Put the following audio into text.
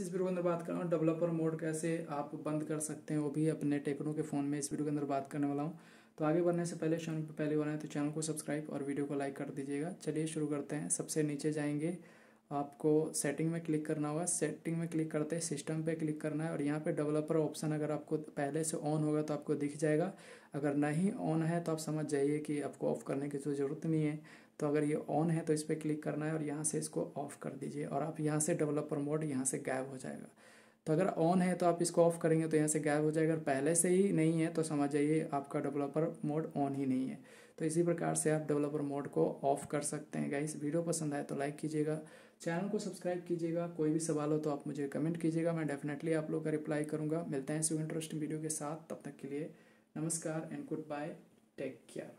इस वीडियो के अंदर बात कर रहा हूँ डेवलपर मोड कैसे आप बंद कर सकते हैं वो भी अपने टेक्नो के फ़ोन में इस वीडियो के अंदर बात करने वाला हूँ तो आगे बढ़ने से पहले चैनल पर पहले बनाए तो चैनल को सब्सक्राइब और वीडियो को लाइक कर दीजिएगा चलिए शुरू करते हैं सबसे नीचे जाएंगे आपको सेटिंग में क्लिक करना होगा सेटिंग में क्लिक करते हैं सिस्टम पे क्लिक करना है और यहाँ पे डेवलपर ऑप्शन अगर आपको पहले से ऑन होगा तो आपको दिख जाएगा अगर नहीं ऑन है तो आप समझ जाइए कि आपको ऑफ़ करने की तो ज़रूरत नहीं है तो अगर ये ऑन है तो इस पर क्लिक करना है और यहाँ से इसको ऑफ़ कर दीजिए और आप यहाँ से डेवलपर मोड यहाँ से गायब हो जाएगा तो अगर ऑन है तो आप इसको ऑफ करेंगे तो यहाँ से गैप हो जाएगा अगर पहले से ही नहीं है तो समझ जाइए आपका डेवलपर मोड ऑन ही नहीं है तो इसी प्रकार से आप डेवलपर मोड को ऑफ कर सकते हैं गाइस वीडियो पसंद आए तो लाइक कीजिएगा चैनल को सब्सक्राइब कीजिएगा कोई भी सवाल हो तो आप मुझे कमेंट कीजिएगा मैं डेफिनेटली आप लोग का रिप्लाई करूँगा मिलते हैं इंटरेस्टिंग वीडियो के साथ तब तक के लिए नमस्कार and good bye take care